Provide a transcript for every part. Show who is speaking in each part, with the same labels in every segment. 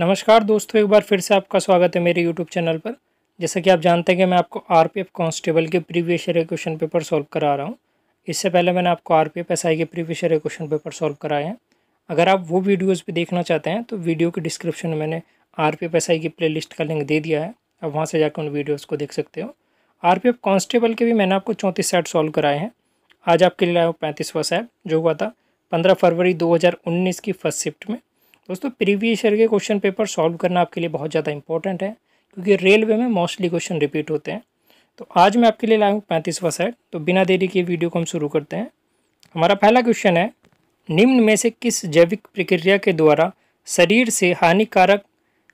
Speaker 1: नमस्कार दोस्तों एक बार फिर से आपका स्वागत है मेरे यूट्यूब चैनल पर जैसा कि आप जानते हैं कि मैं आपको आर पी एफ कॉन्स्टेबल के previous year question paper solve करा रहा हूँ इससे पहले मैंने आपको R P F S I के previous year question paper solve कराए हैं अगर आप वो वीडियोज़ भी देखना चाहते हैं तो वीडियो के डिस्क्रिप्शन में मैंने R P F S I की प्ले लिस्ट का लिंक दे दिया है आप वहाँ से जाकर उन वीडियोज़ को देख सकते हो आर पी एफ कॉन्स्टेबल के भी मैंने आपको चौंतीस सेट सॉल्व कराए हैं आज आपके लिए पैंतीसवा सेट जो हुआ था पंद्रह फरवरी दो हज़ार उन्नीस की फर्स्ट शिफ्ट में दोस्तों प्रीवियस ईयर के क्वेश्चन पेपर सॉल्व करना आपके लिए बहुत ज़्यादा इंपॉर्टेंट है क्योंकि रेलवे में मोस्टली क्वेश्चन रिपीट होते हैं तो आज मैं आपके लिए लाया हूँ पैंतीसवा सेट तो बिना देरी के वीडियो को हम शुरू करते हैं हमारा पहला क्वेश्चन है निम्न में से किस जैविक प्रक्रिया के द्वारा शरीर से हानिकारक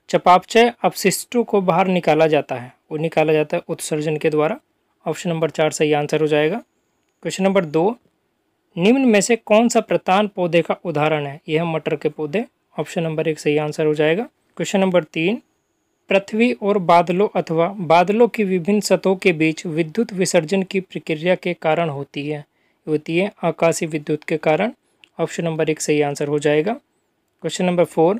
Speaker 1: चपापचय अपशिष्टों को बाहर निकाला जाता है वो निकाला जाता है उत्सर्जन के द्वारा ऑप्शन नंबर चार सही आंसर हो जाएगा क्वेश्चन नंबर दो निम्न में से कौन सा प्रतान पौधे का उदाहरण है यह मटर के पौधे ऑप्शन नंबर एक सही आंसर हो जाएगा क्वेश्चन नंबर तीन पृथ्वी और बादलों अथवा बादलों की विभिन्न सतहों के बीच विद्युत विसर्जन की प्रक्रिया के कारण होती है होती है आकाशीय विद्युत के कारण ऑप्शन नंबर एक सही आंसर हो जाएगा क्वेश्चन नंबर फोर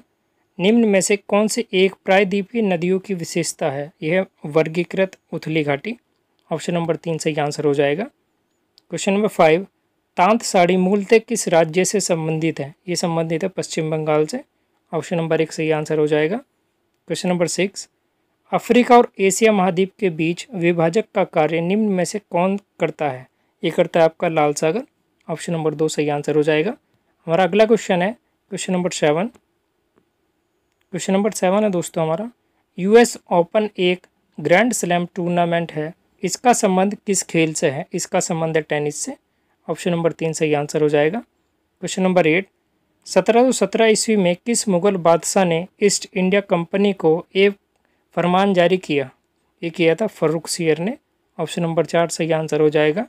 Speaker 1: निम्न में से कौन से एक प्रायद्वीपीय नदियों की विशेषता है यह वर्गीकृत उथली घाटी ऑप्शन नंबर तीन सही आंसर हो जाएगा क्वेश्चन नंबर फाइव तांत साड़ी मूलतः किस राज्य से संबंधित है ये संबंधित है पश्चिम बंगाल से ऑप्शन नंबर एक सही आंसर हो जाएगा क्वेश्चन नंबर सिक्स अफ्रीका और एशिया महाद्वीप के बीच विभाजक का कार्य निम्न में से कौन करता है ये करता है आपका लाल सागर ऑप्शन नंबर दो सही आंसर हो जाएगा हमारा अगला क्वेश्चन है question number seven question number seven है दोस्तों हमारा यूएस ओपन एक ग्रैंड स्लैम टूर्नामेंट है इसका संबंध किस खेल से है इसका संबंध है टेनिस से ऑप्शन नंबर तीन सही आंसर हो जाएगा क्वेश्चन नंबर एट सत्रह सत्रह ईस्वी में किस मुग़ल बादशाह ने ईस्ट इंडिया कंपनी को एक फरमान जारी किया ये किया था फर्रुख सियर ने ऑप्शन नंबर चार सही आंसर हो जाएगा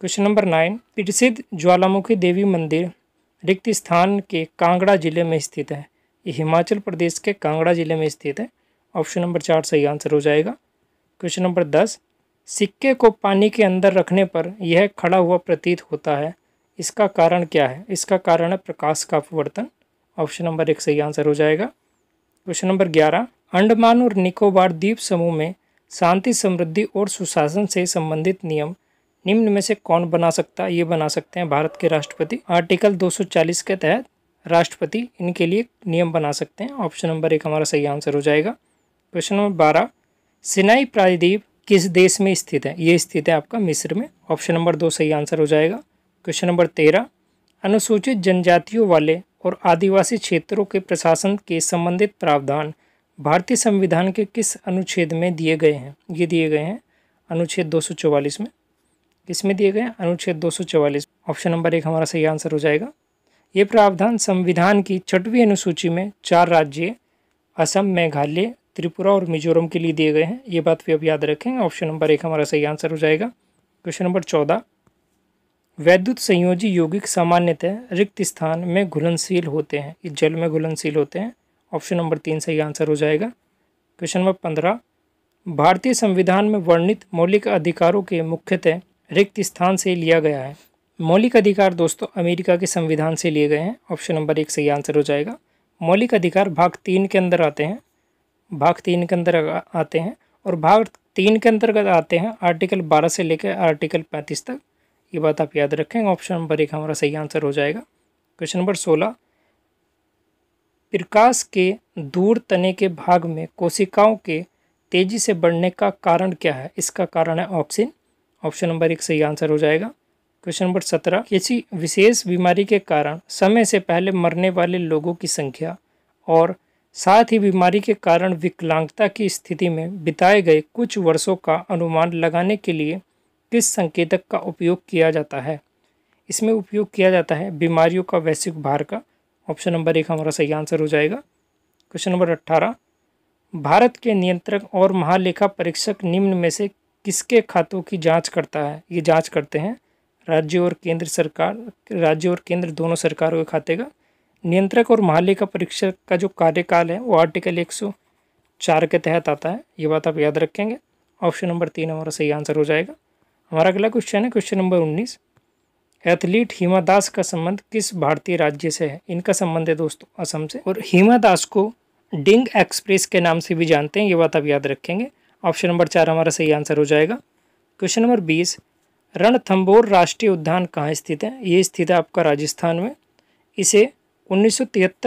Speaker 1: क्वेश्चन नंबर नाइन प्रसिद्ध ज्वालामुखी देवी मंदिर रिक्त स्थान के कांगड़ा जिले में स्थित है ये हिमाचल प्रदेश के कांगड़ा जिले में स्थित है ऑप्शन नंबर चार सही आंसर हो जाएगा क्वेश्चन नंबर दस सिक्के को पानी के अंदर रखने पर यह खड़ा हुआ प्रतीत होता है इसका कारण क्या है इसका कारण है प्रकाश का अपवर्तन ऑप्शन नंबर एक सही आंसर हो जाएगा क्वेश्चन नंबर ग्यारह अंडमान और निकोबार द्वीप समूह में शांति समृद्धि और सुशासन से संबंधित नियम निम्न में से कौन बना सकता है ये बना सकते हैं भारत के राष्ट्रपति आर्टिकल 240 के तहत राष्ट्रपति इनके लिए नियम बना सकते हैं ऑप्शन नंबर एक हमारा सही आंसर हो जाएगा क्वेश्चन नंबर बारह सिनाई प्रायद्वीप किस देश में स्थित है ये स्थित है आपका मिस्र में ऑप्शन नंबर दो सही आंसर हो जाएगा क्वेश्चन नंबर तेरह अनुसूचित जनजातियों वाले और आदिवासी क्षेत्रों के प्रशासन के संबंधित प्रावधान भारतीय संविधान के किस अनुच्छेद में दिए गए हैं ये दिए गए हैं अनुच्छेद 244 में किसमें दिए गए हैं अनुच्छेद 244 ऑप्शन नंबर एक हमारा सही आंसर हो जाएगा ये प्रावधान संविधान की छठवीं अनुसूची में चार राज्य असम मेघालय त्रिपुरा और मिजोरम के लिए दिए गए हैं ये बात भी अब याद रखें ऑप्शन नंबर एक हमारा सही आंसर हो जाएगा क्वेश्चन नंबर चौदह वैद्युत संयोजी यौगिक सामान्यतः रिक्त स्थान में घुलनशील होते हैं ये जल में घुलनशील होते हैं ऑप्शन नंबर तीन सही आंसर हो जाएगा क्वेश्चन नंबर पंद्रह भारतीय संविधान में वर्णित मौलिक अधिकारों के मुख्यतः रिक्त स्थान से लिया गया है मौलिक अधिकार दोस्तों अमेरिका के संविधान से लिए गए हैं ऑप्शन नंबर एक सही आंसर हो जाएगा मौलिक अधिकार भाग तीन के अंदर आते हैं भाग तीन के अंदर आते हैं और भाग तीन के अंतर्गत आते हैं आर्टिकल बारह से लेकर आर्टिकल पैंतीस तक ये बात आप याद रखें ऑप्शन नंबर एक हमारा सही आंसर हो जाएगा क्वेश्चन नंबर सोलह प्रकाश के दूर तने के भाग में कोशिकाओं के तेजी से बढ़ने का कारण क्या है इसका कारण है ऑक्सीन ऑप्शन नंबर एक सही आंसर हो जाएगा क्वेश्चन नंबर सत्रह किसी विशेष बीमारी के कारण समय से पहले मरने वाले लोगों की संख्या और साथ ही बीमारी के कारण विकलांगता की स्थिति में बिताए गए कुछ वर्षों का अनुमान लगाने के लिए किस संकेतक का उपयोग किया जाता है इसमें उपयोग किया जाता है बीमारियों का वैश्विक भार का ऑप्शन नंबर एक हमारा सही आंसर हो जाएगा क्वेश्चन नंबर अट्ठारह भारत के नियंत्रक और महालेखा परीक्षक निम्न में से किसके खातों की जांच करता है ये जांच करते हैं राज्य और केंद्र सरकार राज्य और केंद्र दोनों सरकारों के खाते का नियंत्रक और महालेखा परीक्षक का जो कार्यकाल है वो आर्टिकल एक सौ चार के तहत आता है ये बात आप याद रखेंगे ऑप्शन नंबर तीन हमारा सही आंसर हो जाएगा हमारा अगला क्वेश्चन है क्वेश्चन नंबर उन्नीस एथलीट हिमा दास का संबंध किस भारतीय राज्य से है इनका संबंध है दोस्तों असम से और हिमा दास को डिंग एक्सप्रेस के नाम से भी जानते हैं ये बात आप याद रखेंगे ऑप्शन नंबर चार हमारा सही आंसर हो जाएगा क्वेश्चन नंबर बीस रणथम्बोर राष्ट्रीय उद्यान कहाँ स्थित है ये स्थित है आपका राजस्थान में इसे उन्नीस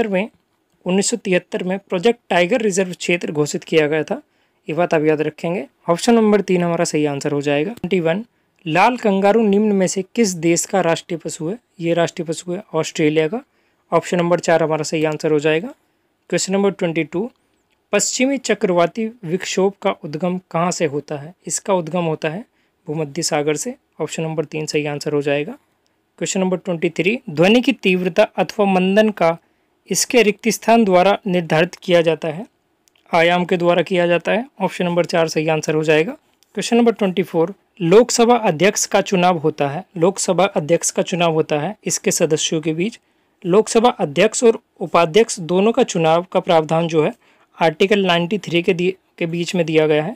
Speaker 1: में उन्नीस में प्रोजेक्ट टाइगर रिजर्व क्षेत्र घोषित किया गया था ये बात आप याद रखेंगे ऑप्शन नंबर तीन हमारा सही आंसर हो जाएगा ट्वेंटी वन लाल कंगारू निम्न में से किस देश का राष्ट्रीय पशु है ये राष्ट्रीय पशु है ऑस्ट्रेलिया का ऑप्शन नंबर चार हमारा सही आंसर हो जाएगा क्वेश्चन नंबर ट्वेंटी टू पश्चिमी चक्रवाती विक्षोभ का उद्गम कहाँ से होता है इसका उद्गम होता है भूमध्य सागर से ऑप्शन नंबर तीन सही आंसर हो जाएगा क्वेश्चन नंबर ट्वेंटी थ्री ध्वनि की तीव्रता अथवा मंदन का इसके रिक्त स्थान द्वारा निर्धारित किया जाता है आयाम के द्वारा किया जाता है ऑप्शन नंबर चार सही आंसर हो जाएगा question number twenty four Lok Sabha अध्यक्ष का चुनाव होता है लोकसभा अध्यक्ष का चुनाव होता है इसके सदस्यों के बीच लोकसभा अध्यक्ष और उपाध्यक्ष दोनों का चुनाव का प्रावधान जो है आर्टिकल नाइन्टी थ्री के दिए के बीच में दिया गया है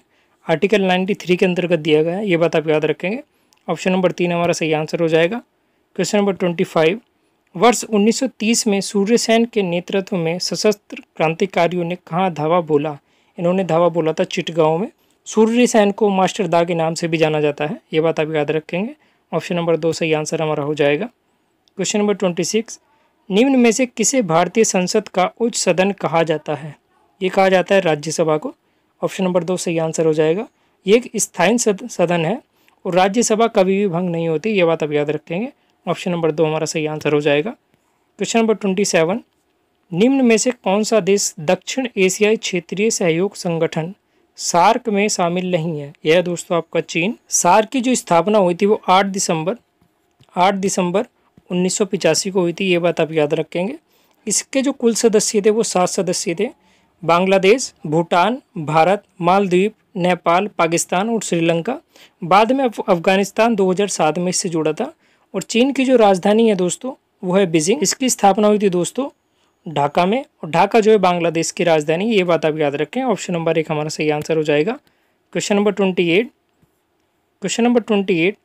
Speaker 1: आर्टिकल नाइन्टी थ्री के अंतर्गत दिया गया है ये बात आप याद रखेंगे ऑप्शन नंबर तीन हमारा सही आंसर हो जाएगा क्वेश्चन नंबर ट्वेंटी फाइव वर्ष 1930 में सेन के नेतृत्व में सशस्त्र क्रांतिकारियों ने कहाँ धावा बोला इन्होंने धावा बोला था चिटगांव में सेन को मास्टर दा के नाम से भी जाना जाता है ये बात आप याद रखेंगे ऑप्शन नंबर दो सही आंसर हमारा हो जाएगा क्वेश्चन नंबर ट्वेंटी सिक्स निम्न में से किसे भारतीय संसद का उच्च सदन कहा जाता है ये कहा जाता है राज्यसभा को ऑप्शन नंबर दो सही आंसर हो जाएगा ये एक स्थायी सदन है और राज्यसभा कभी भी भंग नहीं होती ये बात आप याद रखेंगे ऑप्शन नंबर दो हमारा सही आंसर हो जाएगा क्वेश्चन नंबर ट्वेंटी सेवन निम्न में से कौन सा देश दक्षिण एशियाई क्षेत्रीय सहयोग संगठन सार्क में शामिल नहीं है यह दोस्तों आपका चीन सार्क की जो स्थापना हुई थी वो आठ दिसंबर आठ दिसंबर उन्नीस को हुई थी ये बात आप याद रखेंगे इसके जो कुल सदस्य थे वो सात सदस्य थे बांग्लादेश भूटान भारत मालदीव नेपाल पाकिस्तान और श्रीलंका बाद में अफगानिस्तान 2007 में इससे जुड़ा था और चीन की जो राजधानी है दोस्तों वो है बीजिंग इसकी स्थापना हुई थी दोस्तों ढाका में और ढाका जो है बांग्लादेश की राजधानी ये बात आप याद रखें ऑप्शन नंबर एक हमारा सही आंसर हो जाएगा question number twenty eight question number twenty eight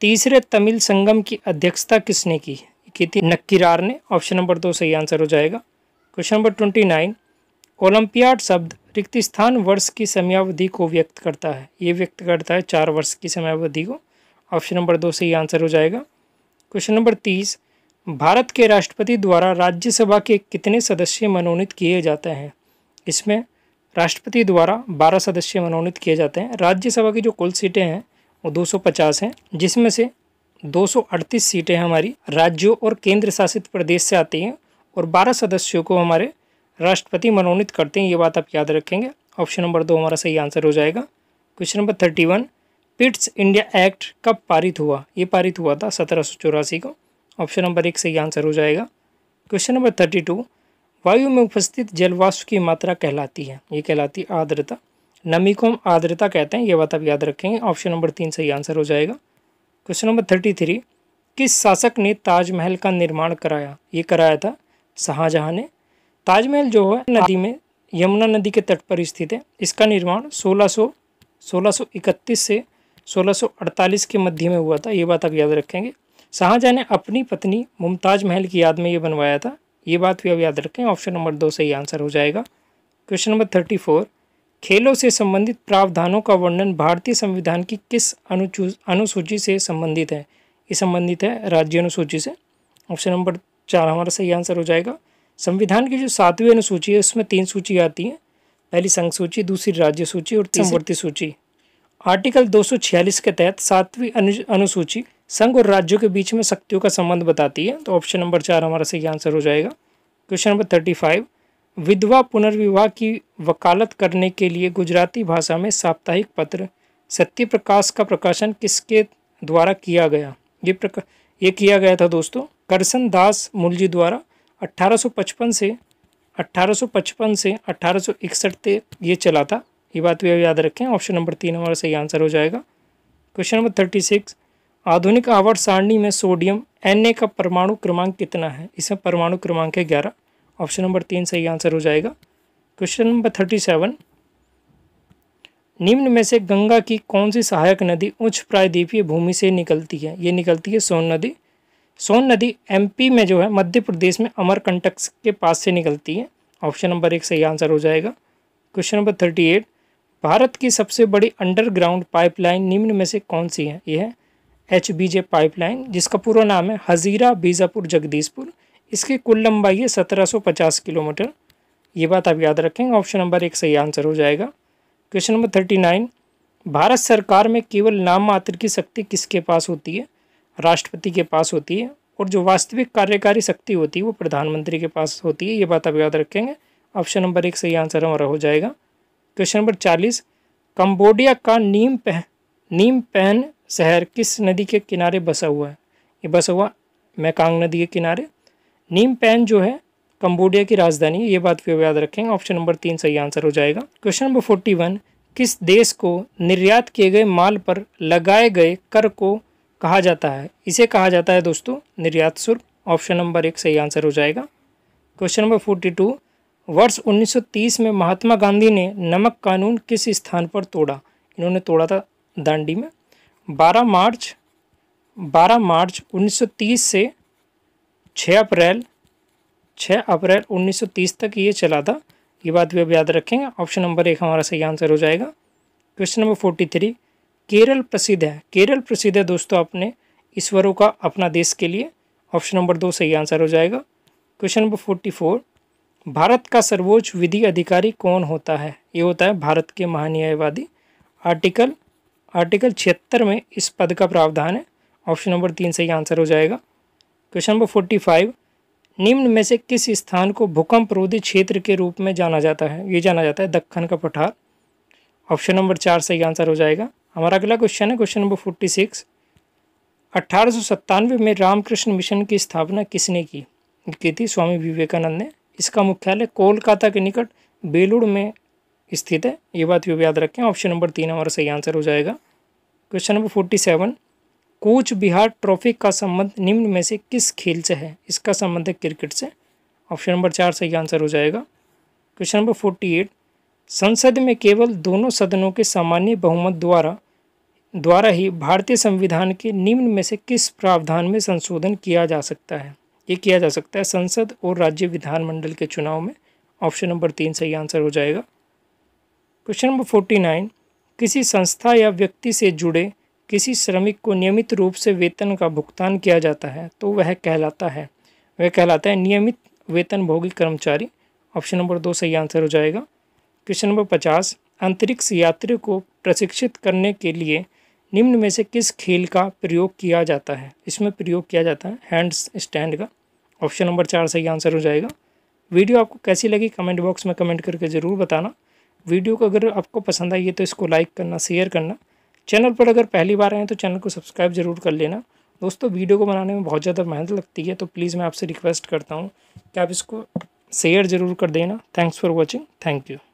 Speaker 1: तीसरे तमिल संगम की अध्यक्षता किसने की की थी नक्कीरार ने ऑप्शन नंबर दो सही आंसर हो जाएगा question number twenty nine Olympiad शब्द रिक्त स्थान वर्ष की समयावधि को व्यक्त करता है ये व्यक्त करता है चार वर्ष की समयावधि को ऑप्शन नंबर दो सही आंसर हो जाएगा क्वेश्चन नंबर तीस भारत के राष्ट्रपति द्वारा राज्यसभा के कितने सदस्य मनोनीत किए जाते हैं इसमें राष्ट्रपति द्वारा बारह सदस्य मनोनीत किए जाते हैं राज्यसभा की जो कुल सीटें हैं वो पचास हैं जिसमें से अड़तीस सीटें हमारी राज्यों और केंद्र शासित प्रदेश से आती हैं और बारह सदस्यों को हमारे राष्ट्रपति मनोनीत करते हैं ये बात आप याद रखेंगे ऑप्शन नंबर दो हमारा सही आंसर हो जाएगा question number thirty one Pitt's India act कब पारित हुआ ये पारित हुआ था सत्रह सौ चौरासी को ऑप्शन नंबर एक सही आंसर हो जाएगा क्वेश्चन नंबर थर्टी टू वायु में उपस्थित जलवाष्प की मात्रा कहलाती है ये कहलाती है आर्द्रता नमी को हम आर्द्रता कहते हैं ये बात आप याद रखेंगे ऑप्शन नंबर तीन सही आंसर हो जाएगा क्वेश्चन नंबर थर्टी थ्री किस शासक ने ताजमहल का निर्माण कराया ये कराया था शाहजहाँ ने ताजमहल जो है नदी में यमुना नदी के तट पर स्थित है इसका निर्माण सोलह सौ सोलह सौ इकतीस से 1648 के मध्य में हुआ था ये बात आप याद रखेंगे शाहजहाँ ने अपनी पत्नी मुमताज़ महल की याद में ये बनवाया था ये बात भी आप याद रखें ऑप्शन नंबर दो सही आंसर हो जाएगा क्वेश्चन नंबर थर्टी फोर खेलों से संबंधित प्रावधानों का वर्णन भारतीय संविधान की किस अनुसूची से संबंधित है ये संबंधित है राज्य अनुसूची से ऑप्शन नंबर चार हमारा सही आंसर हो जाएगा संविधान की जो सातवीं अनुसूची है उसमें तीन सूची आती हैं पहली संघ सूची दूसरी राज्य सूची और तीसरी सूची आर्टिकल 246 के तहत सातवीं अनुसूची संघ और राज्यों के बीच में शक्तियों का संबंध बताती है तो ऑप्शन नंबर चार हमारा सही आंसर हो जाएगा क्वेश्चन नंबर थर्टी फाइव विधवा पुनर्विवाह की वकालत करने के लिए गुजराती भाषा में साप्ताहिक पत्र सत्य प्रकाश का प्रकाशन किसके द्वारा किया गया ये प्रका ये किया गया था दोस्तों करसन दास मुलजी द्वारा अट्ठारह से अट्ठारह से 1861 तक ये चला था ये बात भी याद रखें ऑप्शन नंबर तीन हमारा सही आंसर हो जाएगा क्वेश्चन नंबर थर्टी सिक्स आधुनिक आवर्त सारणी में सोडियम एन का परमाणु क्रमांक कितना है इसमें परमाणु क्रमांक है ग्यारह ऑप्शन नंबर तीन सही आंसर हो जाएगा क्वेश्चन नंबर थर्टी सेवन निम्न में से गंगा की कौन सी सहायक नदी उच्च प्रायद्वीपीय भूमि से निकलती है ये निकलती है सोन नदी सोन नदी एमपी में जो है मध्य प्रदेश में अमरकंटक के पास से निकलती है ऑप्शन नंबर एक सही आंसर हो जाएगा question number thirty eight Bharat की सबसे बड़ी अंडरग्राउंड पाइपलाइन निम्न में से कौन सी है यह है एच बी जे पाइपलाइन जिसका पूरा नाम है हजीरा बीजापुर जगदीशपुर इसकी कुल लंबाई है 1750 किलोमीटर ये बात आप याद रखेंगे ऑप्शन नंबर एक सही आंसर हो जाएगा question number thirty nine Bharat सरकार में केवल नाम मात्र की शक्ति किसके पास होती है राष्ट्रपति के पास होती है और जो वास्तविक कार्यकारी शक्ति होती है वो प्रधानमंत्री के पास होती है ये बात आप याद रखेंगे ऑप्शन नंबर एक सही आंसर हमारा हो जाएगा क्वेश्चन नंबर चालीस कंबोडिया का नीम पह नीम पहन शहर किस नदी के किनारे बसा हुआ है ये बसा हुआ मैकांग नदी के किनारे नीम पैन जो है कंबोडिया की राजधानी है ये बात भी याद रखेंगे ऑप्शन नंबर तीन सही आंसर हो जाएगा क्वेश्चन नंबर फोर्टी वन किस देश को निर्यात किए गए माल पर लगाए गए कर को कहा जाता है इसे कहा जाता है दोस्तों निर्यात शुल्क ऑप्शन नंबर एक सही आंसर हो जाएगा क्वेश्चन नंबर फोर्टी टू वर्ष 1930 में महात्मा गांधी ने नमक कानून किस स्थान पर तोड़ा इन्होंने तोड़ा था दांडी में 12 मार्च 12 मार्च 1930 से 6 अप्रैल 6 अप्रैल 1930 तक ये चला था ये बात भी अब याद रखेंगे ऑप्शन नंबर एक हमारा सही आंसर हो जाएगा question number forty three Kerala प्रसिद्ध है केरल प्रसिद्ध है दोस्तों अपने ईश्वरों का अपना देश के लिए ऑप्शन नंबर दो सही आंसर हो जाएगा question number forty four Bharat का सर्वोच्च विधि अधिकारी कौन होता है ये होता है भारत के महान्यायवादी आर्टिकल आर्टिकल छिहत्तर में इस पद का प्रावधान है ऑप्शन नंबर तीन सही आंसर हो जाएगा क्वेश्चन नंबर फोर्टी फाइव निम्न में से किस स्थान को भूकंप रोधी क्षेत्र के रूप में जाना जाता है ये जाना जाता है दक्खन का पठार ऑप्शन नंबर चार सही आंसर हो जाएगा हमारा अगला क्वेश्चन है क्वेश्चन नंबर फोर्टी सिक्स अट्ठारह में रामकृष्ण मिशन की स्थापना किसने की की थी स्वामी विवेकानंद ने इसका मुख्यालय कोलकाता के निकट बेलूड़ में स्थित है ये बात भी याद रखें ऑप्शन नंबर तीन हमारा सही आंसर हो जाएगा question number forty seven Cooch Behar trophy का संबंध निम्न में से किस खेल से है इसका संबंध है क्रिकेट से ऑप्शन नंबर चार सही आंसर हो जाएगा क्वेश्चन नंबर फोर्टी एट संसद में केवल दोनों सदनों के सामान्य बहुमत द्वारा द्वारा ही भारतीय संविधान के निम्न में से किस प्रावधान में संशोधन किया जा सकता है ये किया जा सकता है संसद और राज्य विधानमंडल के चुनाव में ऑप्शन नंबर तीन सही आंसर हो जाएगा क्वेश्चन नंबर फोर्टी नाइन किसी संस्था या व्यक्ति से जुड़े किसी श्रमिक को नियमित रूप से वेतन का भुगतान किया जाता है तो वह कहलाता है वह कहलाता है नियमित वेतन भोगी कर्मचारी ऑप्शन नंबर दो सही आंसर हो जाएगा क्वेश्चन नंबर पचास अंतरिक्ष यात्री को प्रशिक्षित करने के लिए निम्न में से किस खेल का प्रयोग किया जाता है इसमें प्रयोग किया जाता है हैंड स्टैंड का ऑप्शन नंबर चार सही आंसर हो जाएगा वीडियो आपको कैसी लगी कमेंट बॉक्स में कमेंट करके ज़रूर बताना वीडियो को अगर आपको पसंद आई है तो इसको लाइक करना शेयर करना चैनल पर अगर पहली बार आए तो चैनल को सब्सक्राइब ज़रूर कर लेना दोस्तों वीडियो को बनाने में बहुत ज़्यादा मेहनत लगती है तो प्लीज़ मैं आपसे रिक्वेस्ट करता हूँ कि आप इसको शेयर ज़रूर कर देना thanks for watching thank you